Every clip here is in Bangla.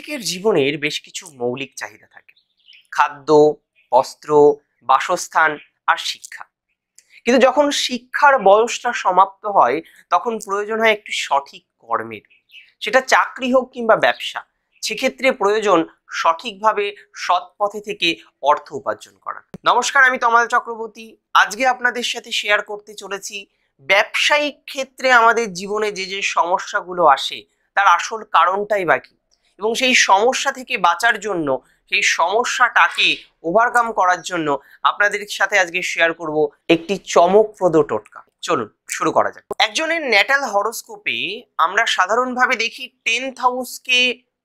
প্রত্যেকের জীবনের বেশ কিছু মৌলিক চাহিদা থাকে খাদ্য বস্ত্র বাসস্থান আর শিক্ষা কিন্তু যখন শিক্ষার বয়সটা সমাপ্ত হয় তখন প্রয়োজন হয় একটি সঠিক কর্মের সেটা চাকরি হোক কিংবা ব্যবসা সেক্ষেত্রে প্রয়োজন সঠিকভাবে সৎ পথে থেকে অর্থ উপার্জন করা নমস্কার আমি তমাল চক্রবর্তী আজকে আপনাদের সাথে শেয়ার করতে চলেছি ব্যবসায়িক ক্ষেত্রে আমাদের জীবনে যে যে সমস্যাগুলো আসে তার আসল কারণটাই বাকি এবং সেই সমস্যা থেকে বাঁচার জন্য সেই সমস্যাটাকে ওভারকাম করার জন্য আপনাদের সাথে আজকে শেয়ার করব একটি চমকপ্রদ টোটকা চলুন শুরু করা যাক একজনের ন্যাটাল হরোস্কোপে আমরা সাধারণভাবে দেখি টেন্থ হাউসকে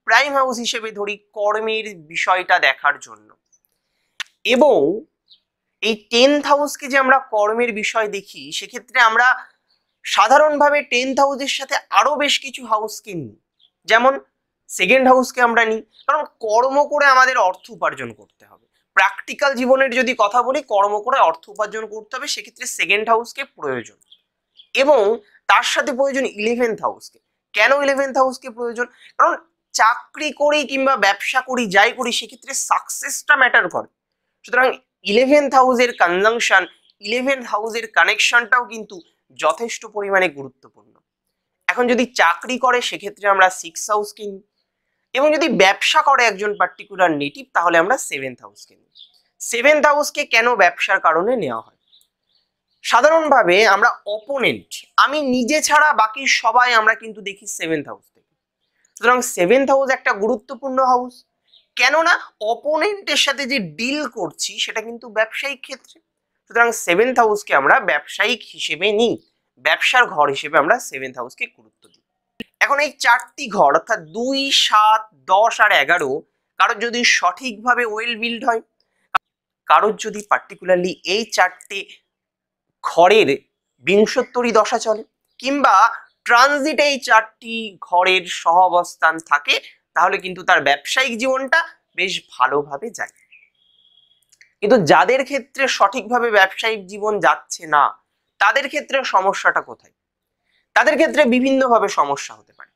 প্রাইম হাউস হিসেবে ধরি কর্মের বিষয়টা দেখার জন্য এবং এই টেন্থ হাউসকে যে আমরা কর্মের বিষয় দেখি সেক্ষেত্রে আমরা সাধারণভাবে টেন্থ হাউসের সাথে আরও বেশ কিছু হাউসকে নিই যেমন সেকেন্ড হাউসকে আমরা নিই কারণ কর্ম করে আমাদের অর্থ উপার্জন করতে হবে প্র্যাকটিক্যাল জীবনের যদি কথা বলি কর্ম করে অর্থ উপার্জন করতে হবে সেক্ষেত্রে সেকেন্ড হাউসকে প্রয়োজন এবং তার সাথে প্রয়োজন ইলেভেন্থ হাউসকে কেন ইলেভেন্থ হাউসকে প্রয়োজন কারণ চাকরি করি কিংবা ব্যবসা করি যাই করি সেক্ষেত্রে সাকসেসটা ম্যাটার করে সুতরাং ইলেভেন্থ হাউসের কনজাংশন ইলেভেন্থ হাউসের কানেকশনটাও কিন্তু যথেষ্ট পরিমাণে গুরুত্বপূর্ণ এখন যদি চাকরি করে সেক্ষেত্রে আমরা সিক্স হাউসকে নিই এবং যদি ব্যবসা করে একজন পার্টিকুলার নেটিভ তাহলে আমরা সেভেন্থ হাউসকে নিই সেভেন্থ হাউসকে কেন ব্যবসার কারণে নেওয়া হয় সাধারণভাবে আমরা অপোনেন্ট আমি নিজে ছাড়া বাকি সবাই আমরা কিন্তু দেখি সেভেন্থ হাউস থেকে সুতরাং সেভেন্থ হাউস একটা গুরুত্বপূর্ণ হাউস কেননা অপোনেন্টের সাথে যে ডিল করছি সেটা কিন্তু ব্যবসায়িক ক্ষেত্রে সুতরাং সেভেন্থ হাউসকে আমরা ব্যবসায়িক হিসেবে নিই ব্যবসার ঘর হিসেবে আমরা সেভেন্থ হাউসকে গুরুত্ব দিই এখন এই চারটি ঘর অর্থাৎ দুই সাত দশ আর এগারো কারোর যদি সঠিকভাবে ওয়েল বিল্ড হয় কারোর যদি পার্টিকুলারলি এই চারটি ঘরের বিংশোত্তরী দশা চলে কিংবা ট্রানজিটে এই চারটি ঘরের সহ অবস্থান থাকে তাহলে কিন্তু তার ব্যবসায়িক জীবনটা বেশ ভালোভাবে যায় কিন্তু যাদের ক্ষেত্রে সঠিকভাবে ব্যবসায়িক জীবন যাচ্ছে না তাদের ক্ষেত্রে সমস্যাটা কোথায় তাদের ক্ষেত্রে বিভিন্নভাবে সমস্যা হতে পারে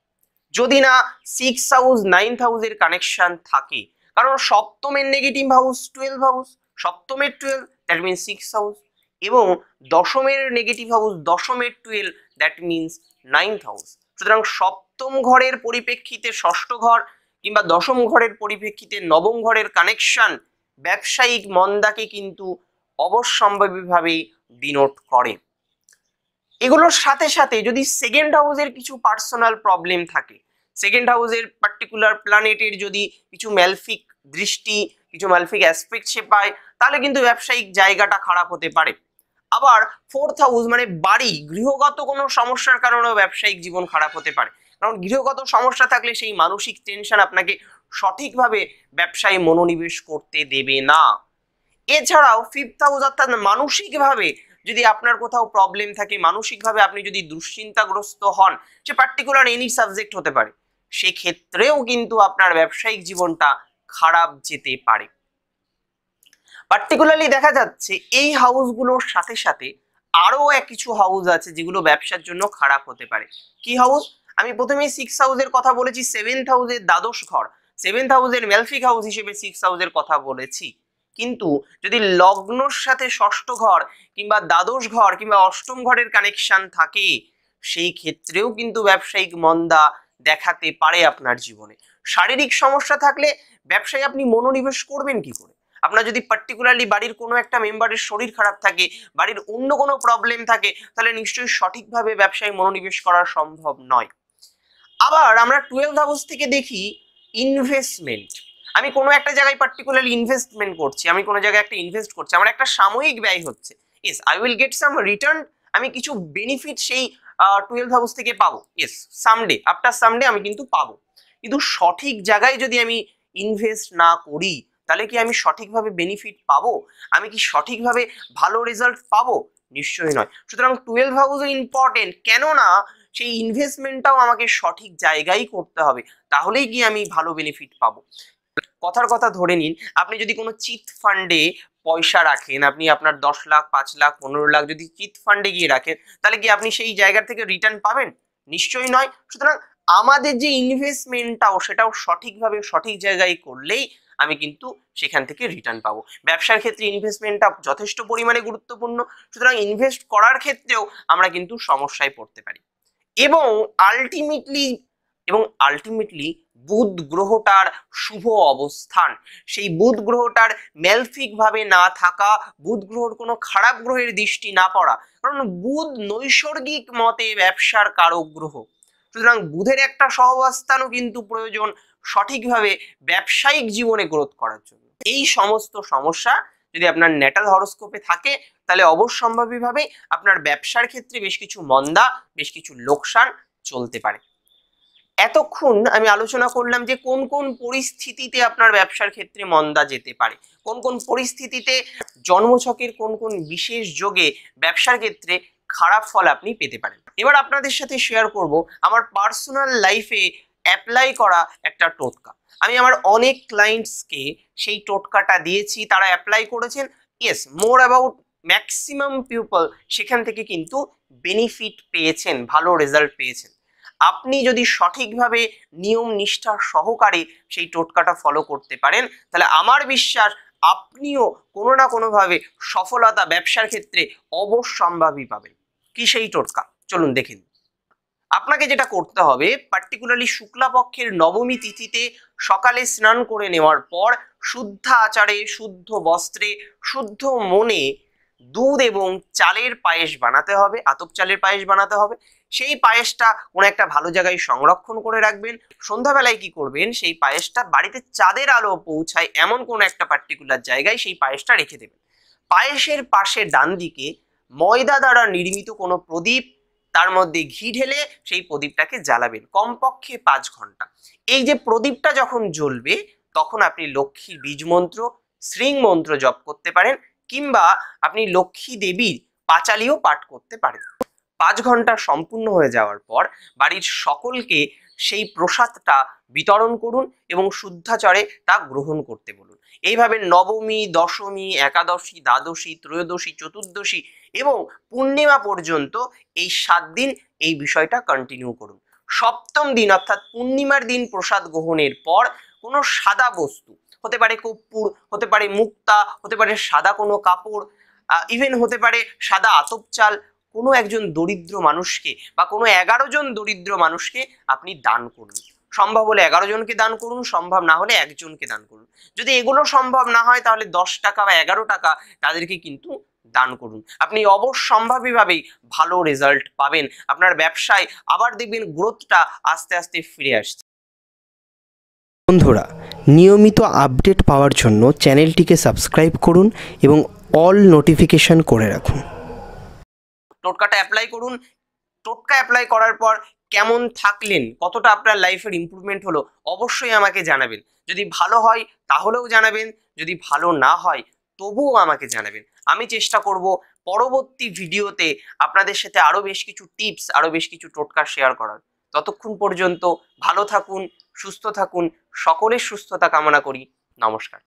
যদি না সিক্স হাউস নাইন্থ হাউসের কানেকশন থাকে কারণ সপ্তমের নেগেটিভ হাউস টুয়েলভ হাউস সপ্তমের twelve that mean six house এবং দশমের নেগেটিভ হাউস দশমের twelve that means ninth house সুতরাং সপ্তম ঘরের পরিপ্রেক্ষিতে ষষ্ঠ ঘর কিংবা দশম ঘরের পরিপ্রেক্ষিতে নবম ঘরের কানেকশন ব্যবসায়িক মন্দাকে কিন্তু অবশ্যম্ভাবীভাবেই ডিনোট করে এগুলোর সাথে সাথে যদি সেকেন্ড হাউসের কিছু পার্সোনাল প্রবলেম থাকে সেকেন্ড হাউসের পার্টিকুলার প্ল্যানেটের যদি কিছু ম্যালফিক দৃষ্টি কিছু ম্যালফিক অ্যাসপেক্ট সে পায় তাহলে কিন্তু ব্যবসায়িক জায়গাটা খারাপ হতে পারে আবার ফোর্থ হাউস মানে বাড়ি গৃহগত কোনো সমস্যার কারণেও ব্যবসায়িক জীবন খারাপ হতে পারে কারণ গৃহগত সমস্যা থাকলে সেই মানসিক টেনশন আপনাকে সঠিকভাবে ব্যবসায় মনোনিবেশ করতে দেবে না এছাড়াও ফিফথ হাউস অর্থাৎ মানসিকভাবে যদি আপনার কোথাও প্রবলেম থাকে মানসিকভাবে আপনি যদি দুশ্চিন্তাগ্রস্ত হন সে পার্টিকুলার এনি সাবজেক্ট হতে পারে সেক্ষেত্রেও কিন্তু আপনার ব্যবসায়িক জীবনটা খারাপ যেতে পারে পার্টিকুলারলি দেখা যাচ্ছে এই হাউসগুলোর সাথে সাথে আরও কিছু হাউস আছে যেগুলো ব্যবসার জন্য খারাপ হতে পারে কি হাউস আমি প্রথমে সিক্স হাউসের কথা বলেছি সেভেন্থ হাউসের দ্বাদশ ঘর সেভেন্থ হাউসের মেলফিক হাউস হিসেবে সিক্স হাউসের কথা বলেছি কিন্তু যদি লগ্নর সাথে ষষ্ঠ ঘর কিংবা দ্বাদশ ঘর কিংবা অষ্টম ঘরের কানেকশান থাকে সেই ক্ষেত্রেও কিন্তু ব্যবসায়িক মন্দা দেখাতে পারে আপনার জীবনে শারীরিক সমস্যা থাকলে ব্যবসায় আপনি মনোনিবেশ করবেন কি করে আপনার যদি পার্টিকুলারলি বাড়ির কোনো একটা মেম্বারের শরীর খারাপ থাকে বাড়ির অন্য কোনো প্রবলেম থাকে তাহলে নিশ্চয়ই সঠিকভাবে ব্যবসায় মনোনিবেশ করা সম্ভব নয় আবার আমরা টুয়েলভ হাউস থেকে দেখি ইনভেস্টমেন্ট আমি কোনো একটা জায়গায় পার্টিকুলারলি ইনভেস্টমেন্ট করছি আমি কোনো জায়গায় একটা ইনভেস্ট করছি আমার একটা সাময়িক ব্যয় হচ্ছে yes I will get some return আমি কিছু বেনিফিট সেই টুয়েলভ হাউস থেকে পাবো ইয়েস সামডে আফটার সামডে আমি কিন্তু পাবো কিন্তু সঠিক জায়গায় যদি আমি ইনভেস্ট না করি তাহলে কি আমি সঠিকভাবে বেনিফিট পাবো আমি কি সঠিকভাবে ভালো রেজাল্ট পাবো নিশ্চয়ই নয় সুতরাং টুয়েলভ হাউস ইম্পর্টেন্ট কেননা সেই ইনভেস্টমেন্টটাও আমাকে সঠিক জায়গায় করতে হবে তাহলেই কি আমি ভালো বেনিফিট পাবো কথার কথা ধরে নিন আপনি যদি কোনো চিট ফান্ডে পয়সা রাখেন আপনি আপনার দশ লাখ পাঁচ লাখ পনেরো লাখ যদি চিট ফান্ডে গিয়ে রাখেন তাহলে কি আপনি সেই জায়গা থেকে রিটার্ন পাবেন নিশ্চয়ই নয় সুতরাং আমাদের যে ইনভেস্টমেন্টটাও সেটাও সঠিকভাবে সঠিক জায়গায় করলেই আমি কিন্তু সেখান থেকে রিটার্ন পাবো ব্যবসার ক্ষেত্রে ইনভেস্টমেন্টটা যথেষ্ট পরিমাণে গুরুত্বপূর্ণ সুতরাং ইনভেস্ট করার ক্ষেত্রেও আমরা কিন্তু সমস্যায় পড়তে পারি এবং আলটিমেটলি এবং আলটিমেটলি বুধ গ্রহটার শুভ অবস্থান সেই বুধ গ্রহটার ভাবে না থাকা বুধ গ্রহর কোনো খারাপ গ্রহের দৃষ্টি না পড়া কারণ বুধ নৈসর্গিক মতে ব্যবসার কারক গ্রহ সুতরাং বুধের একটা সহবস্থানও কিন্তু প্রয়োজন সঠিকভাবে ব্যবসায়িক জীবনে গ্রোথ করার জন্য এই সমস্ত সমস্যা যদি আপনার ন্যাটাল হরস্কোপে থাকে তাহলে অবশ্যম্ভাবীভাবে আপনার ব্যবসার ক্ষেত্রে বেশ কিছু মন্দা বেশ কিছু লোকসান চলতে পারে এতক্ষণ আমি আলোচনা করলাম যে কোন কোন পরিস্থিতিতে আপনার ব্যবসার ক্ষেত্রে মন্দা যেতে পারে কোন কোন পরিস্থিতিতে জন্মছকের কোন কোন বিশেষ যোগে ব্যবসার ক্ষেত্রে খারাপ ফল আপনি পেতে পারেন এবার আপনাদের সাথে শেয়ার করব আমার পার্সোনাল লাইফে অ্যাপ্লাই করা একটা টোটকা আমি আমার অনেক ক্লায়েন্টসকে সেই টোটকাটা দিয়েছি তারা অ্যাপ্লাই করেছেন yes more about maximum people সেখান থেকে কিন্তু বেনিফিট পেয়েছেন ভালো রেজাল্ট পেয়েছেন আপনি যদি সঠিকভাবে নিয়ম নিষ্ঠার সহকারে সেই টোটকাটা ফলো করতে পারেন তাহলে আমার বিশ্বাস আপনিও কোনো না কোনোভাবে সফলতা ব্যবসার ক্ষেত্রে অবশ্যম্ভাবী পাবেন কি সেই টোটকা চলুন দেখে আপনাকে যেটা করতে হবে পার্টিকুলারলি শুক্লাপক্ষের নবমী তিথিতে সকালে স্নান করে নেওয়ার পর শুদ্ধ আচারে শুদ্ধ বস্ত্রে শুদ্ধ মনে দুধ এবং চালের পায়েস বানাতে হবে আতপ চালের পায়েস বানাতে হবে সেই পায়েসটা কোনো একটা ভালো জায়গায় সংরক্ষণ করে রাখবেন সন্ধ্যাবেলায় কি করবেন সেই পায়েসটা বাড়িতে চাঁদের আলো পৌঁছায় এমন কোনো একটা পার্টিকুলার জায়গায় সেই পায়েসটা রেখে দেবেন পায়েসের পাশে ডান দিকে ময়দা দ্বারা নির্মিত কোনো প্রদীপ তার মধ্যে ঘি ঢেলে সেই প্রদীপটাকে জ্বালাবেন কমপক্ষে পাঁচ ঘন্টা এই যে প্রদীপটা যখন জ্বলবে তখন আপনি লক্ষ্মীর বীজ মন্ত্র শ্রীং মন্ত্র জপ করতে পারেন কিংবা আপনি লক্ষ্মী দেবীর পাঁচালিও পাঠ করতে পারেন পাঁচ ঘন্টা সম্পূর্ণ হয়ে যাওয়ার পর বাড়ির সকলকে সেই প্রসাদটা বিতরণ করুন এবং শুদ্ধাচরে তা গ্রহণ করতে বলুন এইভাবে নবমী দশমী একাদশী দ্বাদশী ত্রয়োদশী চতুর্দশী এবং পূর্ণিমা পর্যন্ত এই সাত দিন এই বিষয়টা কন্টিনিউ করুন সপ্তম দিন অর্থাৎ পূর্ণিমার দিন প্রসাদ গ্রহণের পর কোনো সাদা বস্তু হতে পারে কর্পূর হতে পারে মুক্তা হতে পারে সাদা কোনো কাপড় ইভেন হতে পারে সাদা আতপ চাল কোনো একজন দরিদ্র মানুষকে বা কোনো এগারো জন দরিদ্র মানুষকে আপনি দান করুন সম্ভব হলে এগারো জনকে দান করুন সম্ভব না হলে একজনকে দান করুন যদি এগুলো সম্ভব না হয় তাহলে দশ টাকা বা এগারো টাকা তাদেরকে কিন্তু দান করুন আপনি অবশ্যম্ভাবীভাবেই ভালো রেজাল্ট পাবেন আপনার ব্যবসায় আবার দেখবেন গ্রোথটা আস্তে আস্তে ফিরে আসছে বন্ধুরা নিয়মিত আপডেট পাওয়ার জন্য চ্যানেলটিকে সাবস্ক্রাইব করুন এবং অল নোটিফিকেশন করে রাখুন টোটকাটা অ্যাপ্লাই করুন টোটকা অ্যাপ্লাই করার পর কেমন থাকলেন কতটা আপনার লাইফের ইম্প্রুভমেন্ট হলো অবশ্যই আমাকে জানাবেন যদি ভালো হয় তাহলেও জানাবেন যদি ভালো না হয় তবুও আমাকে জানাবেন আমি চেষ্টা করব পরবর্তী ভিডিওতে আপনাদের সাথে আরও বেশ কিছু টিপস আরও বেশ কিছু টোটকা শেয়ার করার ততক্ষণ পর্যন্ত ভালো থাকুন সুস্থ থাকুন সকলের সুস্থতা কামনা করি নমস্কার